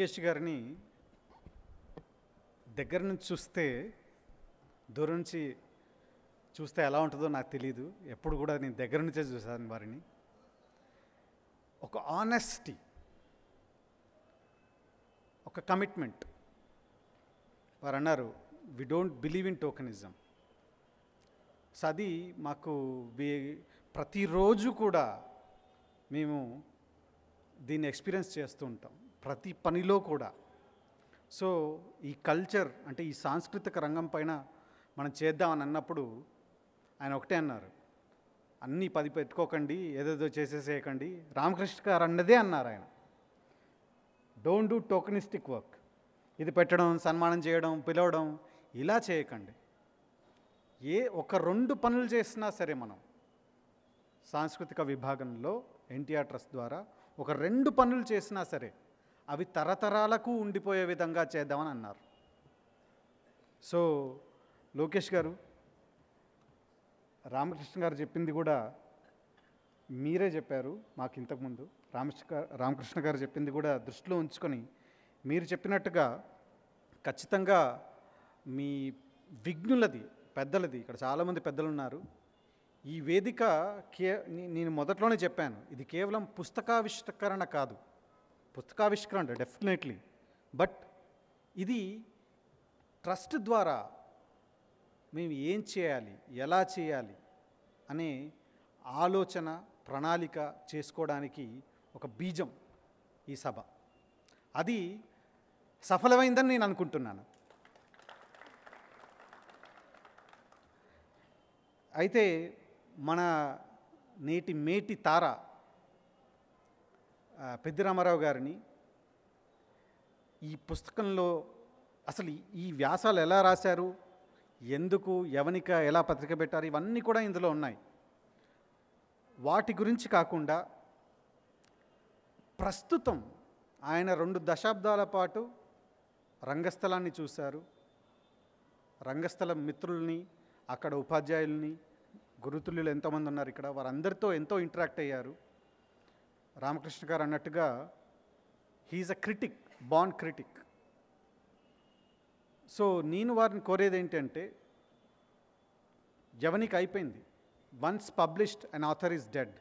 లోకేష్ గారిని దగ్గర నుంచి చూస్తే దూరం నుంచి చూస్తే ఎలా ఉంటుందో నాకు తెలియదు ఎప్పుడు కూడా నేను దగ్గర నుంచే చూశాను వారిని ఒక ఆనెస్టీ ఒక కమిట్మెంట్ వారు అన్నారు we don't believe in tokenism so అది మాకు ప్రతిరోజు కూడా మేము దీన్ని ఎక్స్పీరియన్స్ చేస్తూ ఉంటాం ప్రతి పనిలో కూడా సో ఈ కల్చర్ అంటే ఈ సాంస్కృతిక రంగం పైన మనం చేద్దామని అన్నప్పుడు ఆయన ఒకటే అన్నారు అన్నీ పది పెట్టుకోకండి ఏదేదో చేసేసేయకండి రామకృష్ణ గారు అన్నదే అన్నారు ఆయన డోంట్ డూ టోకనిస్టిక్ వర్క్ ఇది పెట్టడం సన్మానం చేయడం పిలవడం ఇలా చేయకండి ఏ ఒక రెండు పనులు చేసినా సరే మనం సాంస్కృతిక విభాగంలో ఎన్టీఆర్ ట్రస్ట్ ద్వారా ఒక రెండు పనులు చేసినా సరే అవి తరతరాలకు ఉండిపోయే విధంగా చేద్దామని అన్నారు సో లోకేష్ గారు రామకృష్ణ గారు చెప్పింది కూడా మీరే చెప్పారు మాకు ఇంతకుముందు రామకృష్ణ రామకృష్ణ గారు చెప్పింది కూడా దృష్టిలో ఉంచుకొని మీరు చెప్పినట్టుగా ఖచ్చితంగా మీ విఘ్నులది పెద్దలది ఇక్కడ చాలామంది పెద్దలు ఉన్నారు ఈ వేదిక కే నేను మొదట్లోనే చెప్పాను ఇది కేవలం పుస్తకావిష్కరణ కాదు పుస్తకావిష్కరణ డెఫినెట్లీ బట్ ఇది ట్రస్ట్ ద్వారా మేము ఏం చేయాలి ఎలా చేయాలి అనే ఆలోచన ప్రణాళిక చేసుకోవడానికి ఒక బీజం ఈ సభ అది సఫలమైందని నేను అనుకుంటున్నాను అయితే మన నేటి మేటి తార పెద్ది రామారావు గారిని ఈ పుస్తకంలో అసలు ఈ వ్యాసాలు ఎలా రాశారు ఎందుకు ఎవనిక ఎలా పత్రిక పెట్టారు ఇవన్నీ కూడా ఇందులో ఉన్నాయి వాటి గురించి కాకుండా ప్రస్తుతం ఆయన రెండు దశాబ్దాల పాటు రంగస్థలాన్ని చూశారు రంగస్థల మిత్రుల్ని అక్కడ ఉపాధ్యాయుల్ని గురుతుల్యులు ఎంతోమంది ఉన్నారు ఇక్కడ వారందరితో ఎంతో ఇంటరాక్ట్ అయ్యారు రామకృష్ణ గారు అన్నట్టుగా హీఈస్ అ క్రిటిక్ బాండ్ క్రిటిక్ సో నేను వారిని కోరేది ఏంటంటే జవనికి అయిపోయింది once published an author is dead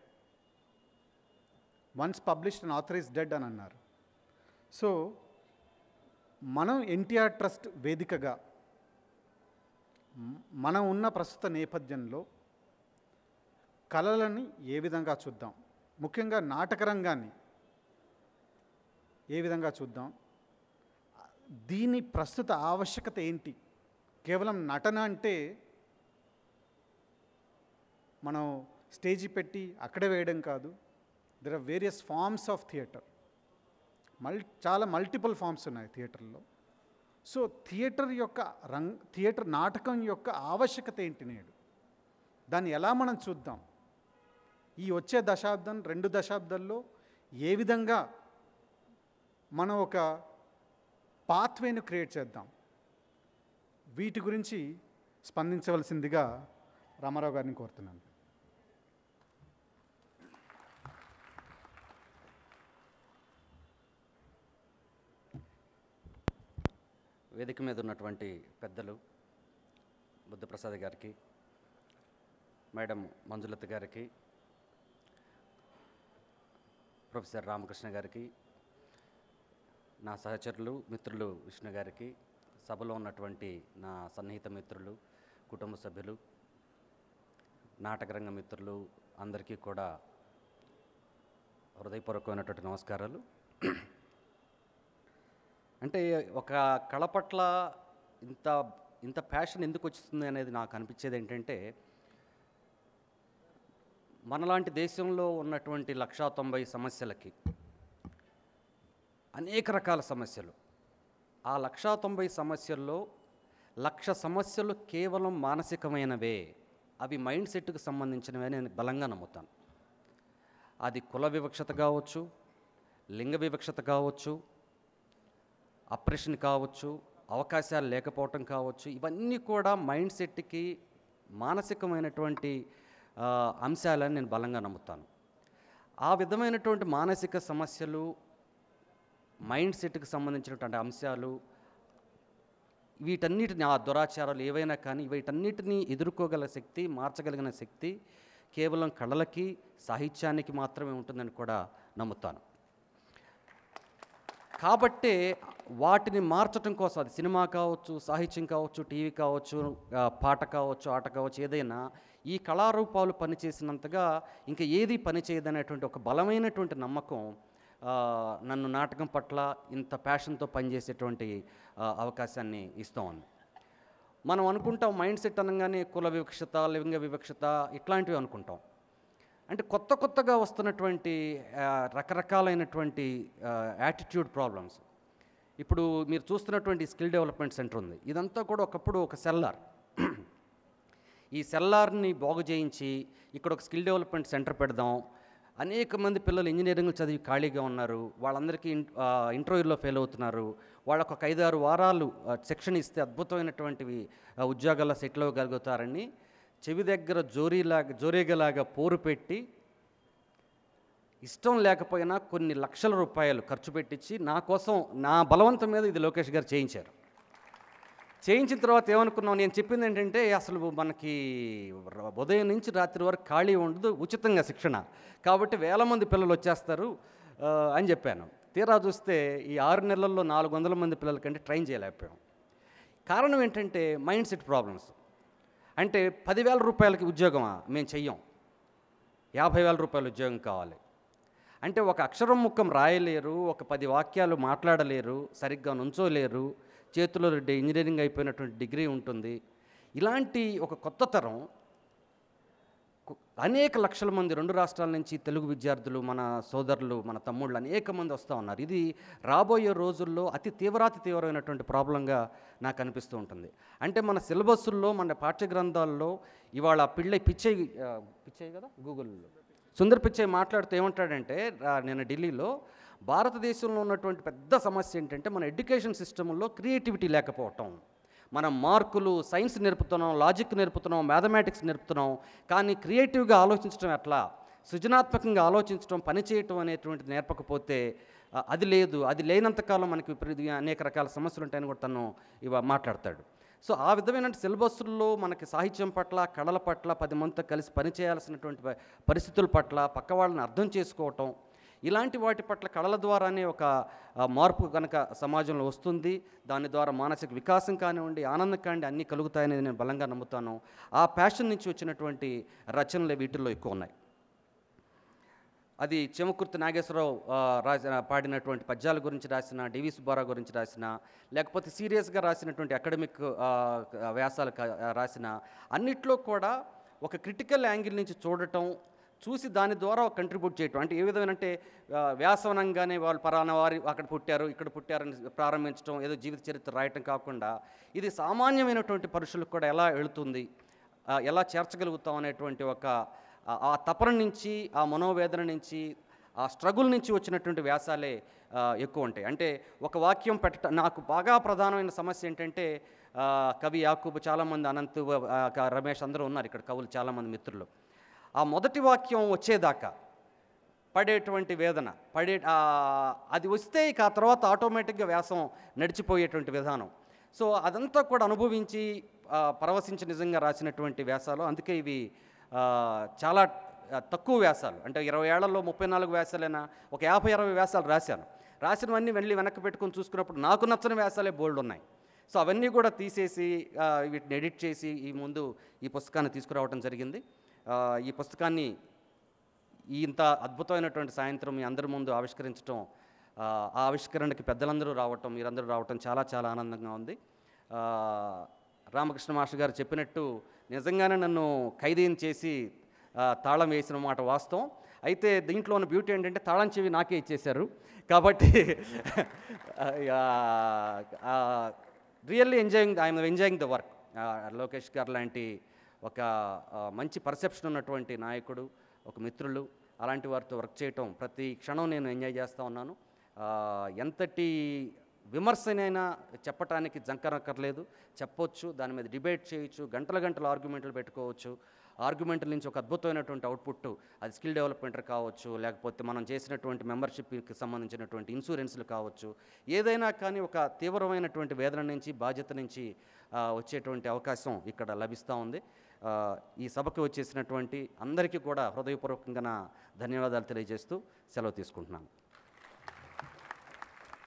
once published an author is dead అని అన్నారు సో మనం ఎన్టీఆర్ ట్రస్ట్ వేదికగా మనం ఉన్న ప్రస్తుత నేపథ్యంలో కళలని ఏ విధంగా చూద్దాం ముఖ్యంగా నాటక రంగాన్ని ఏ విధంగా చూద్దాం దీని ప్రస్తుత ఆవశ్యకత ఏంటి కేవలం నటన అంటే మనం స్టేజీ పెట్టి అక్కడే వేయడం కాదు there are various forms of theatre మల్ చాలా మల్టిపుల్ ఫామ్స్ ఉన్నాయి థియేటర్లో సో థియేటర్ యొక్క రంగ్ థియేటర్ నాటకం యొక్క ఆవశ్యకత ఏంటి నేడు దాన్ని ఎలా మనం చూద్దాం ఈ వచ్చే దశాబ్దం రెండు దశాబ్దాల్లో ఏ విధంగా మనం ఒక పాత్వేను క్రియేట్ చేద్దాం వీటి గురించి స్పందించవలసిందిగా రామారావు గారిని కోరుతున్నాను వేదిక మీద ఉన్నటువంటి పెద్దలు బుద్ధప్రసాద్ గారికి మేడం మంజులత గారికి ప్రొఫెసర్ రామకృష్ణ గారికి నా సహచరులు మిత్రులు విష్ణు గారికి సభలో ఉన్నటువంటి నా సన్నిహిత మిత్రులు కుటుంబ సభ్యులు నాటకరంగ మిత్రులు అందరికీ కూడా హృదయపూర్వకమైనటువంటి నమస్కారాలు అంటే ఒక కళ పట్ల ఇంత ఇంత ప్యాషన్ ఎందుకు వస్తుంది అనేది నాకు అనిపించేది ఏంటంటే మనలాంటి దేశంలో ఉన్నటువంటి లక్షా తొంభై సమస్యలకి అనేక రకాల సమస్యలు ఆ లక్షా తొంభై సమస్యల్లో లక్ష సమస్యలు కేవలం మానసికమైనవే అవి మైండ్ సెట్కు సంబంధించినవే నేను బలంగా నమ్ముతాను అది కుల వివక్షత కావచ్చు లింగ వివక్షత కావచ్చు అప్రెషన్ కావచ్చు అవకాశాలు లేకపోవటం కావచ్చు ఇవన్నీ కూడా మైండ్ సెట్కి మానసికమైనటువంటి అంశాలని నేను బలంగా నమ్ముతాను ఆ విధమైనటువంటి మానసిక సమస్యలు మైండ్ సెట్కి సంబంధించినటువంటి అంశాలు వీటన్నిటిని ఆ దురాచారాలు ఏవైనా కానీ వీటన్నిటిని ఎదుర్కోగల శక్తి మార్చగలిగిన శక్తి కేవలం కళలకి సాహిత్యానికి మాత్రమే ఉంటుందని కూడా నమ్ముతాను కాబట్టే వాటిని మార్చడం కోసం అది సినిమా కావచ్చు సాహిత్యం కావచ్చు టీవీ కావచ్చు పాట కావచ్చు ఆట కావచ్చు ఏదైనా ఈ కళారూపాలు పనిచేసినంతగా ఇంకా ఏది పనిచేయదనేటువంటి ఒక బలమైనటువంటి నమ్మకం నన్ను నాటకం పట్ల ఇంత ప్యాషన్తో పనిచేసేటువంటి అవకాశాన్ని ఇస్తూ ఉంది మనం అనుకుంటాం మైండ్ సెట్ అనగానే కుల వివక్షత లింగ వివక్షత ఇట్లాంటివి అనుకుంటాం అంటే కొత్త కొత్తగా వస్తున్నటువంటి రకరకాలైనటువంటి యాటిట్యూడ్ ప్రాబ్లమ్స్ ఇప్పుడు మీరు చూస్తున్నటువంటి స్కిల్ డెవలప్మెంట్ సెంటర్ ఉంది ఇదంతా కూడా ఒకప్పుడు ఒక సెల్లార్ ఈ సెల్లార్ని బాగు చేయించి ఇక్కడ ఒక స్కిల్ డెవలప్మెంట్ సెంటర్ పెడదాం అనేక మంది పిల్లలు ఇంజనీరింగ్ చదివి ఖాళీగా ఉన్నారు వాళ్ళందరికీ ఇంటర్వ్యూలో ఫెయిల్ అవుతున్నారు వాళ్ళకు ఒక ఐదారు వారాలు శిక్షణ ఇస్తే అద్భుతమైనటువంటివి ఉద్యోగాల సెటిల్ అవ్వగలుగుతారని చెవి దగ్గర జోరీలాగా జోరీగలాగా పోరు పెట్టి ఇష్టం లేకపోయినా కొన్ని లక్షల రూపాయలు ఖర్చు పెట్టించి నా కోసం నా బలవంతం మీద ఇది లోకేష్ గారు చేయించారు చేయించిన తర్వాత ఏమనుకున్నాం నేను చెప్పింది ఏంటంటే అసలు మనకి ఉదయం నుంచి రాత్రి వరకు ఖాళీ ఉండదు ఉచితంగా శిక్షణ కాబట్టి వేల మంది పిల్లలు వచ్చేస్తారు అని చెప్పాను తీరా చూస్తే ఈ ఆరు నెలల్లో నాలుగు వందల మంది పిల్లలకంటే ట్రైన్ చేయలేకపోయాం కారణం ఏంటంటే మైండ్ సెట్ ప్రాబ్లమ్స్ అంటే పదివేల రూపాయలకి ఉద్యోగమా మేము చెయ్యం యాభై వేల రూపాయల ఉద్యోగం కావాలి అంటే ఒక అక్షరం ముఖం రాయలేరు ఒక పది వాక్యాలు మాట్లాడలేరు సరిగ్గా నుంచోలేరు చేతిలో ఇంజనీరింగ్ అయిపోయినటువంటి డిగ్రీ ఉంటుంది ఇలాంటి ఒక కొత్త తరం అనేక లక్షల మంది రెండు రాష్ట్రాల నుంచి తెలుగు విద్యార్థులు మన సోదరులు మన తమ్ముళ్ళు అనేక మంది వస్తూ ఉన్నారు ఇది రాబోయే రోజుల్లో అతి తీవ్రాతి తీవ్రమైనటువంటి ప్రాబ్లంగా నాకు అనిపిస్తూ ఉంటుంది అంటే మన సిలబస్సుల్లో మన పాఠ్య గ్రంథాల్లో ఇవాళ పిళ్ళై పిచ్చే పిచ్చే కదా గూగుల్లో సుందర్ పిచ్చే మాట్లాడుతూ ఏమంటాడంటే నేను ఢిల్లీలో భారతదేశంలో ఉన్నటువంటి పెద్ద సమస్య ఏంటంటే మన ఎడ్యుకేషన్ సిస్టంలో క్రియేటివిటీ లేకపోవటం మనం మార్కులు సైన్స్ నేర్పుతున్నాం లాజిక్ నేర్పుతున్నాం మ్యాథమెటిక్స్ నేర్పుతున్నాం కానీ క్రియేటివ్గా ఆలోచించడం ఎట్లా సృజనాత్మకంగా ఆలోచించడం పనిచేయటం అనేటువంటిది నేర్పకపోతే అది లేదు అది లేనంతకాలం మనకి అనేక రకాల సమస్యలు ఉంటాయని కూడా తను ఇవ మాట్లాడతాడు సో ఆ విధమైన సిలబస్లో మనకి సాహిత్యం పట్ల కళల పట్ల పది మందితో కలిసి పనిచేయాల్సినటువంటి పరిస్థితుల పట్ల పక్క వాళ్ళని అర్థం చేసుకోవటం ఇలాంటి వాటి పట్ల కళల ద్వారానే ఒక మార్పు కనుక సమాజంలో వస్తుంది దాని ద్వారా మానసిక వికాసం కానివ్వండి ఆనందం కానివ్వండి అన్నీ కలుగుతాయనేది నేను బలంగా నమ్ముతాను ఆ ప్యాషన్ నుంచి వచ్చినటువంటి రచనలు వీటిల్లో ఎక్కువ ఉన్నాయి అది చెమకుర్తి నాగేశ్వరరావు రాసి పాడినటువంటి పద్యాల గురించి రాసిన డివి సుబ్బారావు గురించి రాసిన లేకపోతే సీరియస్గా రాసినటువంటి అకాడమిక్ వ్యాసాలు రాసిన అన్నిట్లో కూడా ఒక క్రిటికల్ యాంగిల్ నుంచి చూడటం చూసి దాని ద్వారా కంట్రిబ్యూట్ చేయటం అంటే ఏ విధమైన అంటే వ్యాసవనంగానే వాళ్ళు పరాన వారి అక్కడ పుట్టారు ఇక్కడ పుట్టారని ప్రారంభించడం ఏదో జీవిత చరిత్ర రాయటం కాకుండా ఇది సామాన్యమైనటువంటి పరుషులకు కూడా ఎలా వెళుతుంది ఎలా చేర్చగలుగుతాం అనేటువంటి ఒక ఆ తపన నుంచి ఆ మనోవేదన నుంచి ఆ స్ట్రగుల్ నుంచి వచ్చినటువంటి వ్యాసాలే ఎక్కువ ఉంటాయి అంటే ఒక వాక్యం పెట్ట నాకు బాగా ప్రధానమైన సమస్య ఏంటంటే కవి యాకూబ్ చాలామంది అనంత్ రమేష్ అందరూ ఉన్నారు ఇక్కడ కవులు చాలామంది మిత్రులు ఆ మొదటి వాక్యం వచ్చేదాకా పడేటువంటి వేదన పడే అది వస్తే ఇక ఆ తర్వాత ఆటోమేటిక్గా వ్యాసం నడిచిపోయేటువంటి విధానం సో అదంతా కూడా అనుభవించి పరవశించి నిజంగా రాసినటువంటి వ్యాసాలు అందుకే ఇవి చాలా తక్కువ వ్యాసాలు అంటే ఇరవై ఏళ్లలో ముప్పై నాలుగు వ్యాసాలైనా ఒక యాభై అరవై వ్యాసాలు రాశాను రాసినవన్నీ వెళ్ళి వెనక్కి పెట్టుకుని చూసుకున్నప్పుడు నాకు నచ్చని వ్యాసాలే బోల్డ్ ఉన్నాయి సో అవన్నీ కూడా తీసేసి వీటిని ఎడిట్ చేసి ఈ ముందు ఈ పుస్తకాన్ని తీసుకురావడం జరిగింది ఈ పుస్తకాన్ని ఇంత అద్భుతమైనటువంటి సాయంత్రం మీ అందరి ముందు ఆవిష్కరించడం ఆ ఆవిష్కరణకి పెద్దలందరూ రావటం మీరందరూ రావటం చాలా చాలా ఆనందంగా ఉంది రామకృష్ణ మాస్టర్ గారు చెప్పినట్టు నిజంగానే నన్ను ఖైదీని చేసి తాళం వేసిన మాట వాస్తవం అయితే దీంట్లో ఉన్న బ్యూటీ ఏంటంటే తాళం చెవి నాకే ఇచ్చేశారు కాబట్టి really enjoying I'm enjoying the work Lokesh garu లాంటి ఒక మంచి పర్సెప్షన్ ఉన్నటువంటి నాయకుడు ఒక మిత్రులు అలాంటి వారితో వర్క్ చేయటం ప్రతి క్షణం నేను ఎంజాయ్ చేస్తూ ఉన్నాను ఎంతటి విమర్శనైనా చెప్పటానికి జంకరక్కర్లేదు చెప్పొచ్చు దాని మీద డిబేట్ చేయొచ్చు గంటల గంటల ఆర్గ్యుమెంట్లు పెట్టుకోవచ్చు ఆర్గ్యుమెంట్ల నుంచి ఒక అద్భుతమైనటువంటి అవుట్పుట్ అది స్కిల్ డెవలప్మెంట్ కావచ్చు లేకపోతే మనం చేసినటువంటి మెంబర్షిప్కి సంబంధించినటువంటి ఇన్సూరెన్స్లు కావచ్చు ఏదైనా కానీ ఒక తీవ్రమైనటువంటి వేదన నుంచి బాధ్యత నుంచి వచ్చేటువంటి అవకాశం ఇక్కడ లభిస్తూ ఉంది ఈ సభకు వచ్చేసినటువంటి అందరికీ కూడా హృదయపూర్వకంగా నా ధన్యవాదాలు తెలియజేస్తూ సెలవు తీసుకుంటున్నాను